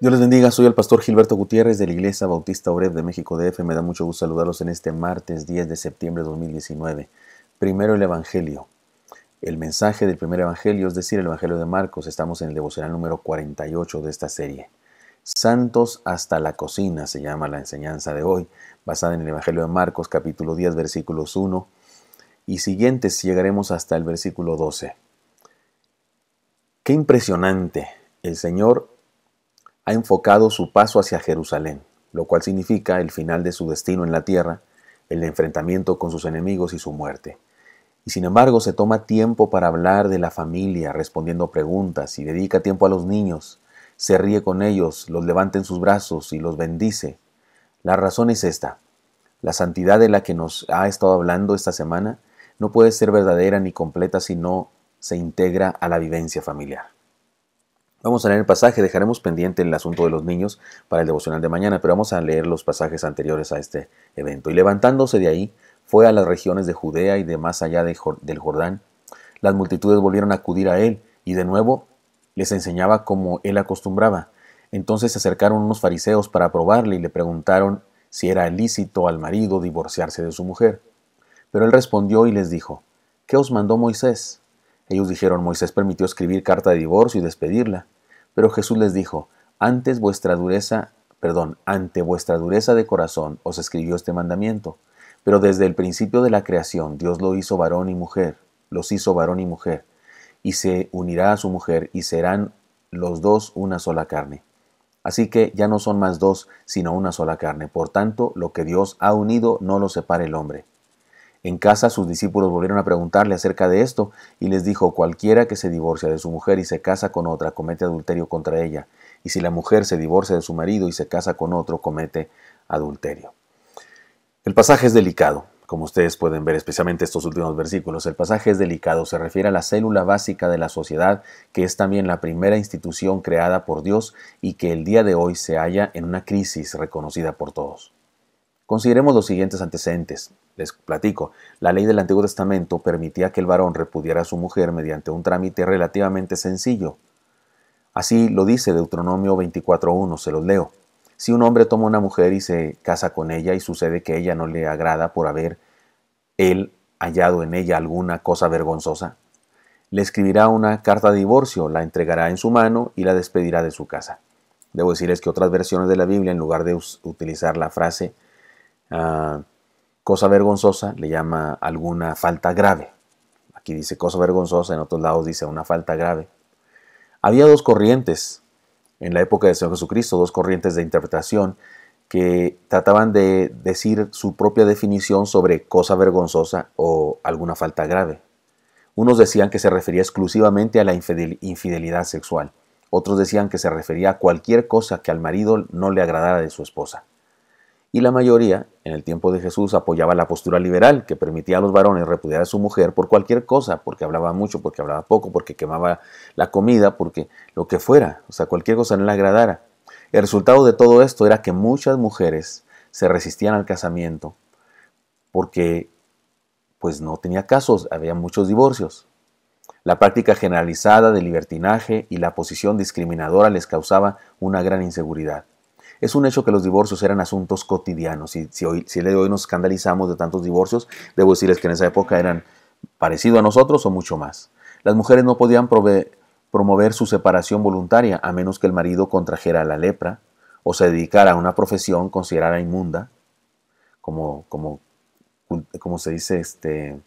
Dios les bendiga, soy el pastor Gilberto Gutiérrez de la Iglesia Bautista Oreb de México DF. Me da mucho gusto saludarlos en este martes 10 de septiembre de 2019. Primero el Evangelio. El mensaje del primer Evangelio, es decir, el Evangelio de Marcos, estamos en el devocional número 48 de esta serie. Santos hasta la cocina se llama la enseñanza de hoy, basada en el Evangelio de Marcos capítulo 10 versículos 1 y siguientes llegaremos hasta el versículo 12. Qué impresionante. El Señor ha enfocado su paso hacia Jerusalén, lo cual significa el final de su destino en la tierra, el enfrentamiento con sus enemigos y su muerte. Y sin embargo se toma tiempo para hablar de la familia, respondiendo preguntas, y dedica tiempo a los niños, se ríe con ellos, los levanta en sus brazos y los bendice. La razón es esta. La santidad de la que nos ha estado hablando esta semana no puede ser verdadera ni completa si no se integra a la vivencia familiar. Vamos a leer el pasaje, dejaremos pendiente el asunto de los niños para el devocional de mañana, pero vamos a leer los pasajes anteriores a este evento. Y levantándose de ahí, fue a las regiones de Judea y de más allá del Jordán. Las multitudes volvieron a acudir a él, y de nuevo les enseñaba como él acostumbraba. Entonces se acercaron unos fariseos para probarle y le preguntaron si era lícito al marido divorciarse de su mujer. Pero él respondió y les dijo, ¿Qué os mandó Moisés? Ellos dijeron, Moisés permitió escribir carta de divorcio y despedirla. Pero Jesús les dijo, antes vuestra dureza, perdón, ante vuestra dureza de corazón os escribió este mandamiento. Pero desde el principio de la creación Dios lo hizo varón y mujer, los hizo varón y mujer, y se unirá a su mujer y serán los dos una sola carne. Así que ya no son más dos, sino una sola carne. Por tanto, lo que Dios ha unido no lo separe el hombre. En casa sus discípulos volvieron a preguntarle acerca de esto y les dijo, cualquiera que se divorcia de su mujer y se casa con otra comete adulterio contra ella, y si la mujer se divorcia de su marido y se casa con otro comete adulterio. El pasaje es delicado, como ustedes pueden ver, especialmente estos últimos versículos. El pasaje es delicado, se refiere a la célula básica de la sociedad, que es también la primera institución creada por Dios y que el día de hoy se halla en una crisis reconocida por todos. Consideremos los siguientes antecedentes. Les platico. La ley del Antiguo Testamento permitía que el varón repudiara a su mujer mediante un trámite relativamente sencillo. Así lo dice Deuteronomio 24.1, se los leo. Si un hombre toma una mujer y se casa con ella y sucede que ella no le agrada por haber él hallado en ella alguna cosa vergonzosa, le escribirá una carta de divorcio, la entregará en su mano y la despedirá de su casa. Debo decirles que otras versiones de la Biblia, en lugar de utilizar la frase Ah, cosa vergonzosa le llama alguna falta grave. Aquí dice cosa vergonzosa, en otros lados dice una falta grave. Había dos corrientes en la época de Señor Jesucristo, dos corrientes de interpretación que trataban de decir su propia definición sobre cosa vergonzosa o alguna falta grave. Unos decían que se refería exclusivamente a la infidelidad sexual. Otros decían que se refería a cualquier cosa que al marido no le agradara de su esposa y la mayoría, en el tiempo de Jesús, apoyaba la postura liberal, que permitía a los varones repudiar a su mujer por cualquier cosa, porque hablaba mucho, porque hablaba poco, porque quemaba la comida, porque lo que fuera, o sea, cualquier cosa no le agradara. El resultado de todo esto era que muchas mujeres se resistían al casamiento porque pues no tenía casos, había muchos divorcios. La práctica generalizada de libertinaje y la posición discriminadora les causaba una gran inseguridad. Es un hecho que los divorcios eran asuntos cotidianos. Y si hoy, si hoy nos escandalizamos de tantos divorcios, debo decirles que en esa época eran parecido a nosotros o mucho más. Las mujeres no podían promover su separación voluntaria a menos que el marido contrajera la lepra o se dedicara a una profesión considerada inmunda, como, como, como se dice, este,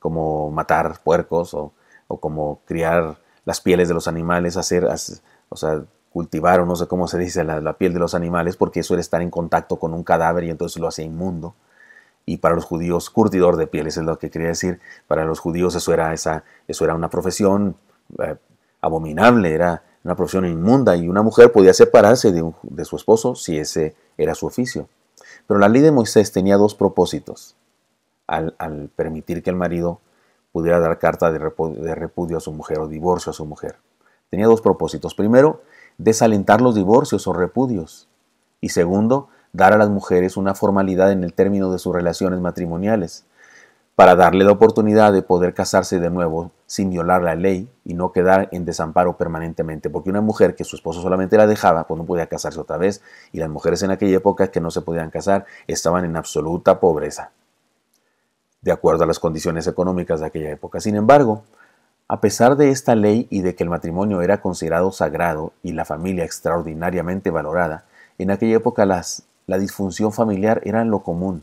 como matar puercos o, como criar las pieles de los animales, hacer, hacer o sea, cultivar, o no sé cómo se dice, la, piel de los animales, porque eso era estar en contacto con un cadáver y entonces lo hace inmundo. Y para los judíos, curtidor de pieles es lo que quería decir. Para los judíos eso era, esa, eso era una profesión eh, abominable, era una profesión inmunda y una mujer podía separarse de, su esposo si ese era su oficio. Pero la ley de Moisés tenía dos propósitos. Al, permitir que el marido pudiera dar carta de repudio, de repudio a su mujer o divorcio a su mujer. Tenía dos propósitos. Primero, desalentar los divorcios o repudios. Y segundo, dar a las mujeres una formalidad en el término de sus relaciones matrimoniales, para darle la oportunidad de poder casarse de nuevo sin violar la ley y no quedar en desamparo permanentemente, porque una mujer que su esposo solamente la dejaba, pues no podía casarse otra vez, y las mujeres en aquella época que no se podían casar estaban en absoluta pobreza, de acuerdo a las condiciones económicas de aquella época. Sin embargo, a pesar de esta ley y de que el matrimonio era considerado sagrado y la familia extraordinariamente valorada, en aquella época las, la disfunción familiar era lo común.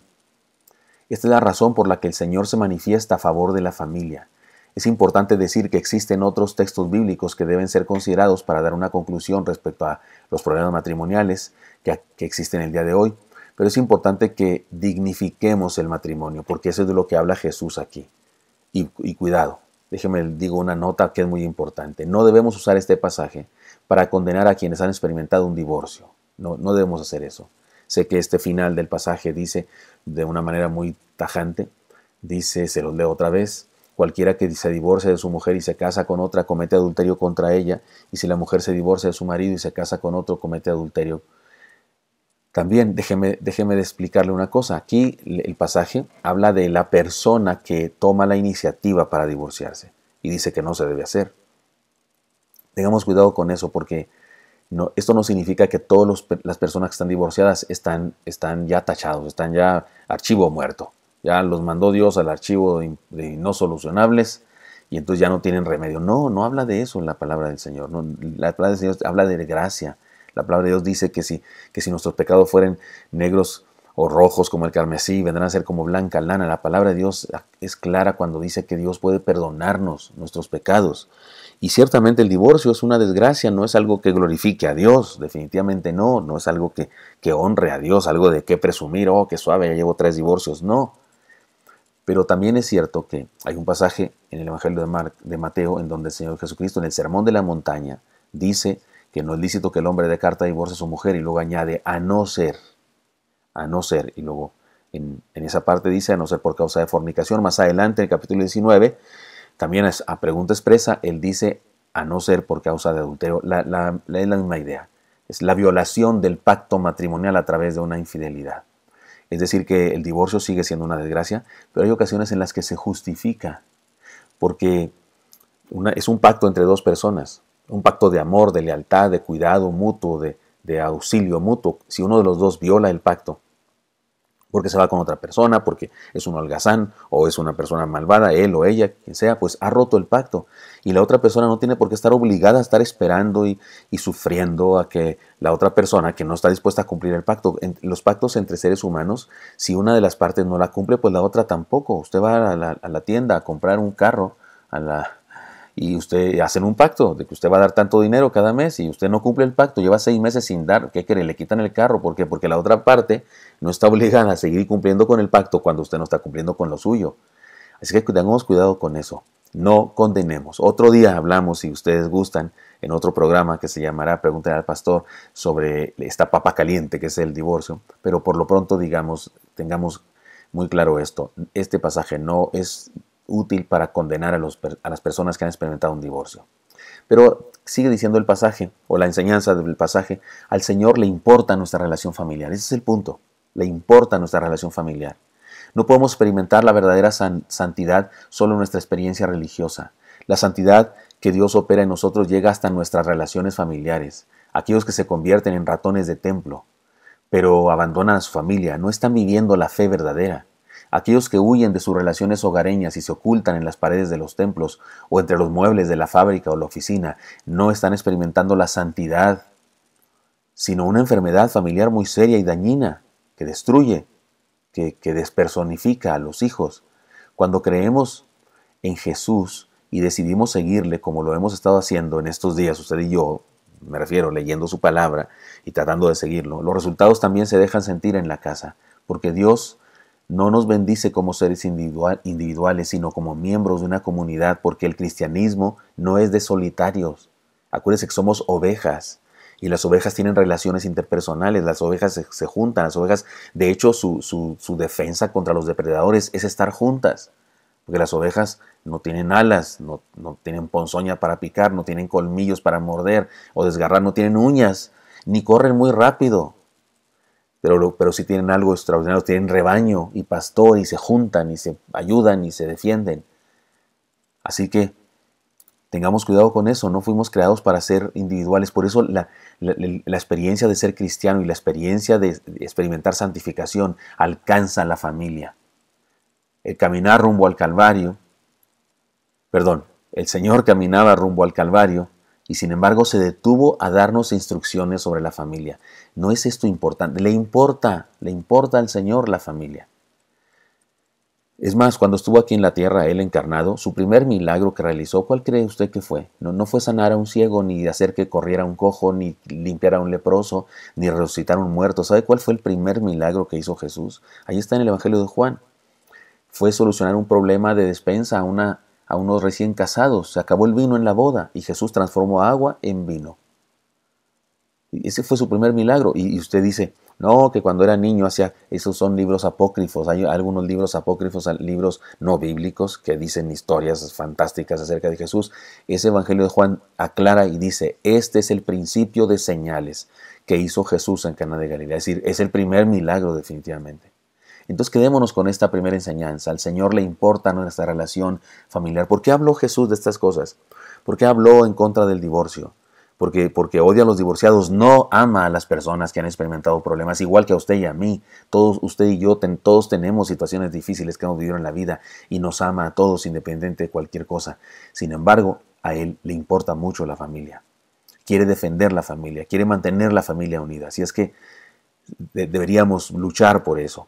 Esta es la razón por la que el Señor se manifiesta a favor de la familia. Es importante decir que existen otros textos bíblicos que deben ser considerados para dar una conclusión respecto a los problemas matrimoniales que, existen el día de hoy, pero es importante que dignifiquemos el matrimonio, porque eso es de lo que habla Jesús aquí. y cuidado, déjeme digo una nota que es muy importante. No debemos usar este pasaje para condenar a quienes han experimentado un divorcio. No, no debemos hacer eso. Sé que este final del pasaje dice de una manera muy tajante, dice, se los leo otra vez, cualquiera que se divorcie de su mujer y se casa con otra comete adulterio contra ella, y si la mujer se divorcia de su marido y se casa con otro comete adulterio también déjeme, déjeme de explicarle una cosa. Aquí el pasaje habla de la persona que toma la iniciativa para divorciarse y dice que no se debe hacer. Tengamos cuidado con eso porque esto no significa que todas las personas que están divorciadas están, están ya tachados, están ya archivo muerto. Ya los mandó Dios al archivo de, no solucionables y entonces ya no tienen remedio. No, no habla de eso en la palabra del Señor. la palabra del Señor habla de gracia, la palabra de Dios dice que si, que si nuestros pecados fueren negros o rojos como el carmesí, vendrán a ser como blanca lana. La palabra de Dios es clara cuando dice que Dios puede perdonarnos nuestros pecados. Y ciertamente el divorcio es una desgracia, no es algo que glorifique a Dios, definitivamente no, no es algo que, honre a Dios, algo de qué presumir, oh, qué suave, ya llevo tres divorcios, no. Pero también es cierto que hay un pasaje en el Evangelio de, de Mateo en donde el Señor Jesucristo, en el Sermón de la Montaña, dice que no es lícito que el hombre de carta divorcie a su mujer y luego añade a no ser, a no ser, y luego en, esa parte dice a no ser por causa de fornicación, más adelante en el capítulo 19, también a pregunta expresa, él dice a no ser por causa de adulterio, la, la, es la misma idea, es la violación del pacto matrimonial a través de una infidelidad. Es decir, que el divorcio sigue siendo una desgracia, pero hay ocasiones en las que se justifica, porque una, es un pacto entre dos personas un pacto de amor, de lealtad, de cuidado mutuo, de, auxilio mutuo, si uno de los dos viola el pacto, porque se va con otra persona, porque es un holgazán o es una persona malvada, él o ella, quien sea, pues ha roto el pacto. Y la otra persona no tiene por qué estar obligada a estar esperando y, sufriendo a que la otra persona que no está dispuesta a cumplir el pacto, los pactos entre seres humanos, si una de las partes no la cumple, pues la otra tampoco. Usted va a la tienda a comprar un carro, a la, y usted hacen un pacto de que usted va a dar tanto dinero cada mes y usted no cumple el pacto, lleva seis meses sin dar, ¿qué quiere? Le quitan el carro, ¿por qué? Porque la otra parte no está obligada a seguir cumpliendo con el pacto cuando usted no está cumpliendo con lo suyo. Así que tengamos cuidado con eso, no condenemos. Otro día hablamos, si ustedes gustan, en otro programa que se llamará Preguntar al Pastor sobre esta papa caliente que es el divorcio, pero por lo pronto digamos, tengamos muy claro esto, este pasaje no es útil para condenar a, las personas que han experimentado un divorcio. Pero sigue diciendo el pasaje, o la enseñanza del pasaje, al Señor le importa nuestra relación familiar. Ese es el punto, le importa nuestra relación familiar. No podemos experimentar la verdadera santidad solo en nuestra experiencia religiosa. La santidad que Dios opera en nosotros llega hasta nuestras relaciones familiares, aquellos que se convierten en ratones de templo, pero abandonan a su familia, no están viviendo la fe verdadera aquellos que huyen de sus relaciones hogareñas y se ocultan en las paredes de los templos o entre los muebles de la fábrica o la oficina, no están experimentando la santidad, sino una enfermedad familiar muy seria y dañina que destruye, que, despersonifica a los hijos. Cuando creemos en Jesús y decidimos seguirle como lo hemos estado haciendo en estos días, usted y yo, me refiero, leyendo su palabra y tratando de seguirlo, los resultados también se dejan sentir en la casa, porque Dios no nos bendice como seres individuales, sino como miembros de una comunidad, porque el cristianismo no es de solitarios. Acuérdense que somos ovejas y las ovejas tienen relaciones interpersonales, las ovejas se, juntan, las ovejas, de hecho, su, defensa contra los depredadores es estar juntas, porque las ovejas no tienen alas, no, no tienen ponzoña para picar, no tienen colmillos para morder o desgarrar, no tienen uñas, ni corren muy rápido, pero, pero sí tienen algo extraordinario, tienen rebaño y pastor y se juntan y se ayudan y se defienden. Así que tengamos cuidado con eso, no fuimos creados para ser individuales, por eso la, experiencia de ser cristiano y la experiencia de experimentar santificación alcanza a la familia. El caminar rumbo al Calvario, perdón, el Señor caminaba rumbo al Calvario y sin embargo se detuvo a darnos instrucciones sobre la familia. ¿No es esto importante? Le importa, le importa al Señor la familia. Es más, cuando estuvo aquí en la tierra él encarnado, su primer milagro que realizó, ¿cuál cree usted que fue? No, no fue sanar a un ciego, ni hacer que corriera un cojo, ni limpiar a un leproso, ni resucitar a un muerto. ¿Sabe cuál fue el primer milagro que hizo Jesús? Ahí está en el Evangelio de Juan. Fue solucionar un problema de despensa a una a unos recién casados, se acabó el vino en la boda y Jesús transformó agua en vino. ese fue su primer milagro. Y, usted dice, no, que cuando era niño hacía, esos son libros apócrifos, hay algunos libros apócrifos, libros no bíblicos que dicen historias fantásticas acerca de Jesús. Ese Evangelio de Juan aclara y dice, este es el principio de señales que hizo Jesús en Cana de Galilea. Es decir, es el primer milagro definitivamente. Entonces quedémonos con esta primera enseñanza. Al Señor le importa nuestra relación familiar. ¿Por qué habló Jesús de estas cosas? ¿Por qué habló en contra del divorcio? Porque, porque odia a los divorciados, no ama a las personas que han experimentado problemas, igual que a usted y a mí. Todos, usted y yo, todos tenemos situaciones difíciles que hemos vivido en la vida y nos ama a todos, independiente de cualquier cosa. Sin embargo, a él le importa mucho la familia. Quiere defender la familia, quiere mantener la familia unida. Así es que deberíamos luchar por eso.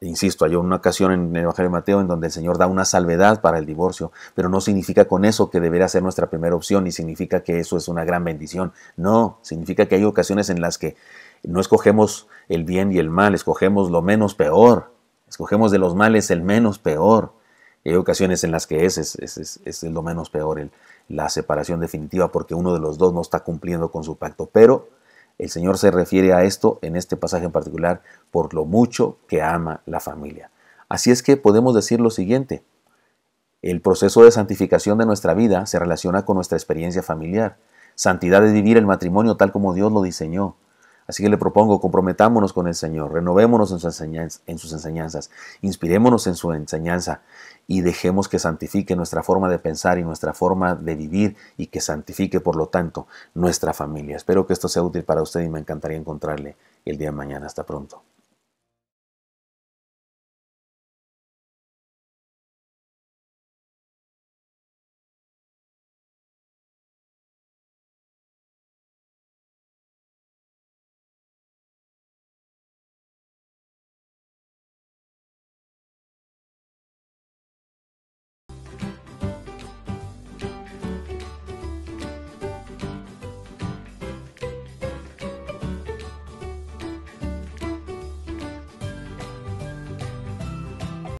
Insisto, hay una ocasión en el Evangelio de Mateo en donde el Señor da una salvedad para el divorcio, pero no significa con eso que deberá ser nuestra primera opción y significa que eso es una gran bendición. No, significa que hay ocasiones en las que no escogemos el bien y el mal, escogemos lo menos peor, escogemos de los males el menos peor. hay ocasiones en las que ese es, lo menos peor, la separación definitiva, porque uno de los dos no está cumpliendo con su pacto. Pero el Señor se refiere a esto en este pasaje en particular por lo mucho que ama la familia. Así es que podemos decir lo siguiente. El proceso de santificación de nuestra vida se relaciona con nuestra experiencia familiar. Santidad es vivir el matrimonio tal como Dios lo diseñó. Así que le propongo, comprometámonos con el Señor, renovémonos en sus, enseñanzas, inspirémonos en su enseñanza y dejemos que santifique nuestra forma de pensar y nuestra forma de vivir y que santifique, por lo tanto, nuestra familia. Espero que esto sea útil para usted y me encantaría encontrarle el día de mañana. Hasta pronto.